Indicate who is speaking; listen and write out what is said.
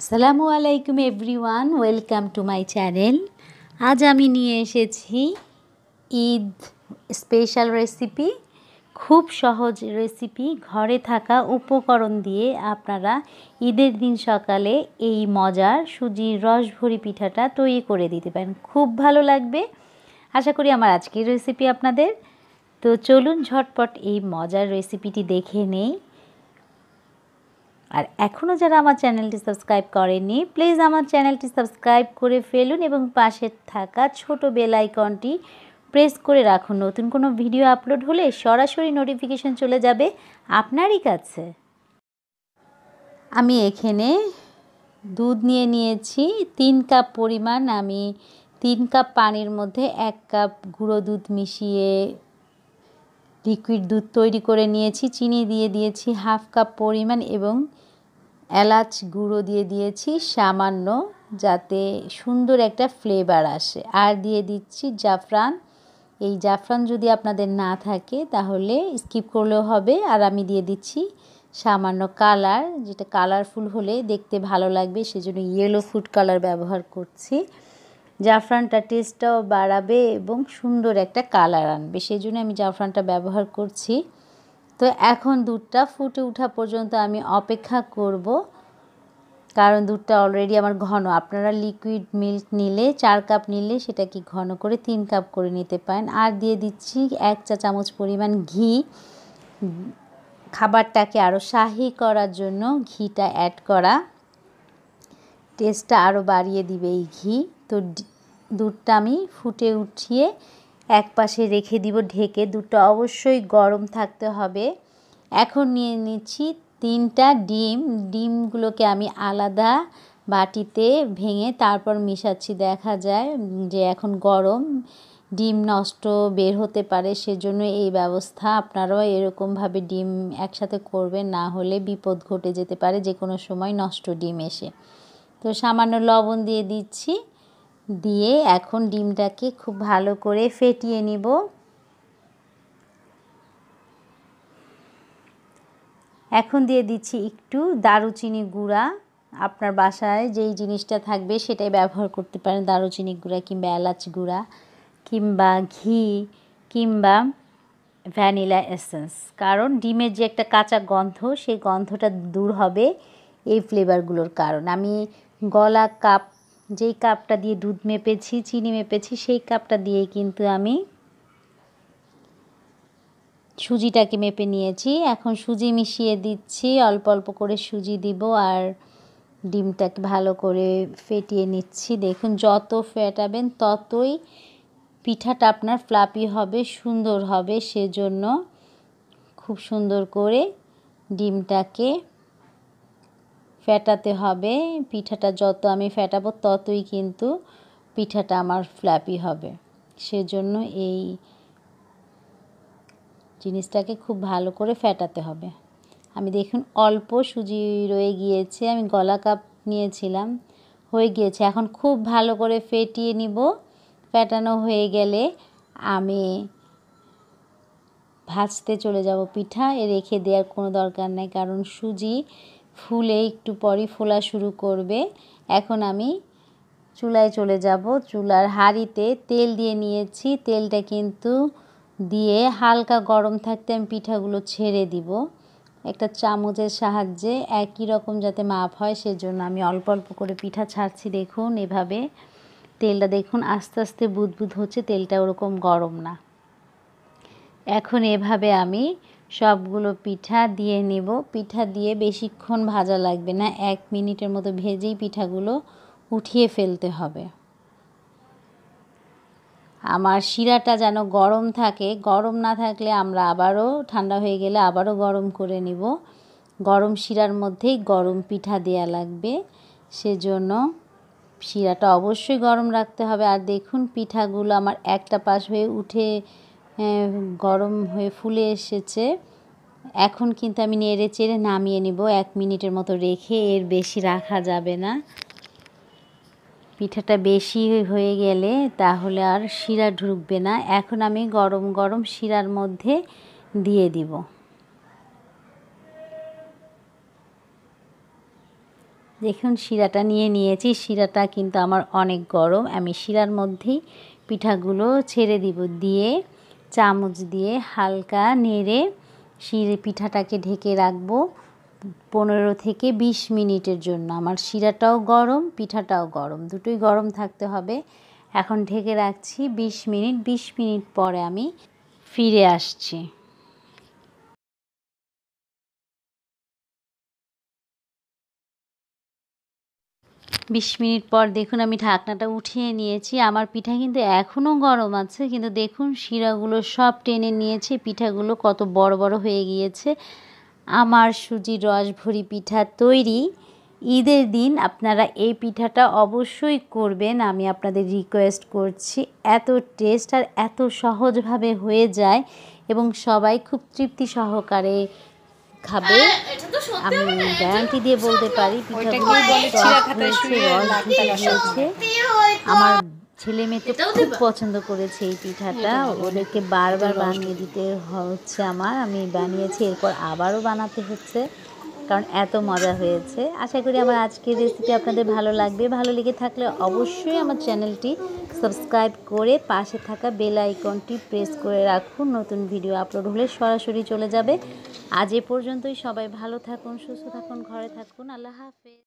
Speaker 1: আসসালামু আলাইকুম everyone welcome to my channel আজ আমি নিয়ে এসেছি ঈদ স্পেশাল রেসিপি খুব সহজ রেসিপি ঘরে থাকা উপকরণ দিয়ে আপনারা ঈদের দিন সকালে এই মজার সুজির রসভরি পিঠাটা তৈরি করে দিতে পারেন খুব ভালো লাগবে আশা করি আমার আজকের রেসিপি আপনাদের তো চলুন ঝটপট এই মজার রেসিপিটি দেখে নেই আর এখনও যারা আমার চ্যানেলটি সাবস্ক্রাইব করেনি প্লিজ আমার চ্যানেলটি সাবস্ক্রাইব করে ফেলুন এবং পাশে থাকা ছোট বেল আইকনটি প্রেস করে রাখুন নতুন কোনো ভিডিও আপলোড হলে সরাসরি নোটিফিকেশান চলে যাবে আপনারই কাছে আমি এখানে দুধ নিয়ে নিয়েছি তিন কাপ পরিমাণ আমি তিন কাপ পানির মধ্যে এক কাপ গুঁড়ো দুধ মিশিয়ে লিকুইড দুধ তৈরি করে নিয়েছি চিনি দিয়ে দিয়েছি হাফ কাপ পরিমাণ এবং এলাচ গুঁড়ো দিয়ে দিয়েছি সামান্য যাতে সুন্দর একটা ফ্লেভার আসে আর দিয়ে দিচ্ছি জাফরান এই জাফরান যদি আপনাদের না থাকে তাহলে স্কিপ করলেও হবে আর আমি দিয়ে দিচ্ছি সামান্য কালার যেটা কালারফুল হলে দেখতে ভালো লাগবে সেজন্য ইয়েলো ফুড কালার ব্যবহার করছি জাফরানটা টেস্টটাও বাড়াবে এবং সুন্দর একটা কালার আনবে সেজন্য আমি জাফরানটা ব্যবহার করছি তো এখন দুধটা ফুটে উঠা পর্যন্ত আমি অপেক্ষা করব কারণ দুধটা অলরেডি আমার ঘন আপনারা লিকুইড মিল্ক নিলে চার কাপ নিলে সেটা কি ঘন করে তিন কাপ করে নিতে পারেন আর দিয়ে দিচ্ছি এক চা চামচ পরিমাণ ঘি খাবারটাকে আরও শাহি করার জন্য ঘিটা অ্যাড করা টেস্টটা আরও বাড়িয়ে দিবে এই ঘি তো দুধটা আমি ফুটে উঠিয়ে এক পাশে রেখে দিব ঢেকে দুটো অবশ্যই গরম থাকতে হবে এখন নিয়ে নিচ্ছি তিনটা ডিম ডিমগুলোকে আমি আলাদা বাটিতে ভেঙে তারপর মিশাচ্ছি দেখা যায় যে এখন গরম ডিম নষ্ট বের হতে পারে সেজন্য এই ব্যবস্থা আপনারাও এরকমভাবে ডিম একসাথে করবেন না হলে বিপদ ঘটে যেতে পারে যে কোনো সময় নষ্ট ডিম এসে তো সামান্য লবণ দিয়ে দিচ্ছি দিয়ে এখন ডিমটাকে খুব ভালো করে ফেটিয়ে নিব এখন দিয়ে দিচ্ছি একটু দারুচিনি গুঁড়া আপনার বাসায় যেই জিনিসটা থাকবে সেটাই ব্যবহার করতে পারেন দারুচিনি গুঁড়া কিংবা এলাচ গুঁড়া কিংবা ঘি কিংবা ভ্যানিলা এসেন্স কারণ ডিমের যে একটা কাঁচা গন্ধ সেই গন্ধটা দূর হবে এই ফ্লেভারগুলোর কারণ আমি গলা কাপ যেই কাপটা দিয়ে দুধ মেপেছি চিনি মেপেছি সেই কাপটা দিয়েই কিন্তু আমি সুজিটাকে মেপে নিয়েছি এখন সুজি মিশিয়ে দিচ্ছি অল্প অল্প করে সুজি দিব আর ডিমটাকে ভালো করে ফেটিয়ে নিচ্ছি দেখুন যত ফেটাবেন ততই পিঠাটা আপনার ফ্লাপি হবে সুন্দর হবে সেজন্য খুব সুন্দর করে ডিমটাকে ফেটাতে হবে পিঠাটা যত আমি ফেটাবো ততই কিন্তু পিঠাটা আমার ফ্ল্যাপি হবে সেজন্য এই জিনিসটাকে খুব ভালো করে ফেটাতে হবে আমি দেখুন অল্প সুজি রয়ে গিয়েছে আমি গলা কাপ নিয়েছিলাম হয়ে গিয়েছে এখন খুব ভালো করে ফেটিয়ে নিব ফেটানো হয়ে গেলে আমি ভাজতে চলে যাব পিঠা রেখে দেওয়ার কোনো দরকার নেই কারণ সুজি ফুলে একটু পরই ফোলা শুরু করবে এখন আমি চুলায় চলে যাব চুলার হাঁড়িতে তেল দিয়ে নিয়েছি তেলটা কিন্তু দিয়ে হালকা গরম থাকতে আমি পিঠাগুলো ছেড়ে দিব একটা চামচের সাহায্যে একই রকম যাতে মাপ হয় সেজন্য আমি অল্প অল্প করে পিঠা ছাড়ছি দেখুন এভাবে তেলটা দেখুন আস্তে আস্তে বুদবুদ হচ্ছে তেলটা ওরকম গরম না এখন এভাবে আমি সবগুলো পিঠা দিয়ে নেব পিঠা দিয়ে বেশিক্ষণ ভাজা লাগবে না এক মিনিটের মতো ভেজেই পিঠাগুলো উঠিয়ে ফেলতে হবে আমার শিরাটা যেন গরম থাকে গরম না থাকলে আমরা আবারও ঠান্ডা হয়ে গেলে আবারও গরম করে নিব গরম শিরার মধ্যেই গরম পিঠা দেয়া লাগবে সেজন্য শিরাটা অবশ্যই গরম রাখতে হবে আর দেখুন পিঠাগুলো আমার একটা পাশ হয়ে উঠে হ্যাঁ, গরম হয়ে ফুলে এসেছে এখন কিন্তু আমি নেড়ে চেড়ে নামিয়ে নিব এক মিনিটের মতো রেখে এর বেশি রাখা যাবে না পিঠাটা বেশি হয়ে গেলে তাহলে আর শিরা ঢুকবে না এখন আমি গরম গরম শিরার মধ্যে দিয়ে দিব দেখুন শিরাটা নিয়ে নিয়েছি শিরাটা কিন্তু আমার অনেক গরম আমি শিরার মধ্যেই পিঠাগুলো ছেড়ে দিব দিয়ে চামচ দিয়ে হালকা নেড়ে শিরে পিঠাটাকে ঢেকে রাখবো পনেরো থেকে ২০ মিনিটের জন্য আমার শিরাটাও গরম পিঠাটাও গরম দুটোই গরম থাকতে হবে এখন ঢেকে রাখছি ২০ মিনিট ২০ মিনিট পরে আমি ফিরে আসছি বিশ মিনিট পর দেখুন আমি ঢাকনাটা উঠিয়ে নিয়েছি আমার পিঠা কিন্তু এখনও গরম আছে কিন্তু দেখুন শিরাগুলো সব টেনে নিয়েছে পিঠাগুলো কত বড় বড় হয়ে গিয়েছে আমার সুজি রস ভরি পিঠা তৈরি ঈদের দিন আপনারা এই পিঠাটা অবশ্যই করবেন আমি আপনাদের রিকোয়েস্ট করছি এত টেস্ট আর এত সহজভাবে হয়ে যায় এবং সবাই খুব তৃপ্তি সহকারে খাবে আমি গ্যারান্টি দিয়ে বলতে পারি হয়েছে আমার ছেলে মেয়ে তো খুব পছন্দ করেছে এই পিঠাটা ওদেরকে বারবার বানিয়ে দিতে হচ্ছে আমার আমি বানিয়েছি এরপর আবারও বানাতে হচ্ছে কারণ এত মজা হয়েছে আশা করি আমার আজকের রেসিপি আপনাদের ভালো লাগবে ভালো লেগে থাকলে অবশ্যই আমার চ্যানেলটি সাবস্ক্রাইব করে পাশে থাকা বেল আইকনটি প্রেস করে রাখুন নতুন ভিডিও আপলোড হলে সরাসরি চলে যাবে আজ এ পর্যন্তই সবাই ভালো থাকুন সুস্থ থাকুন ঘরে থাকুন আল্লাহ হাফেজ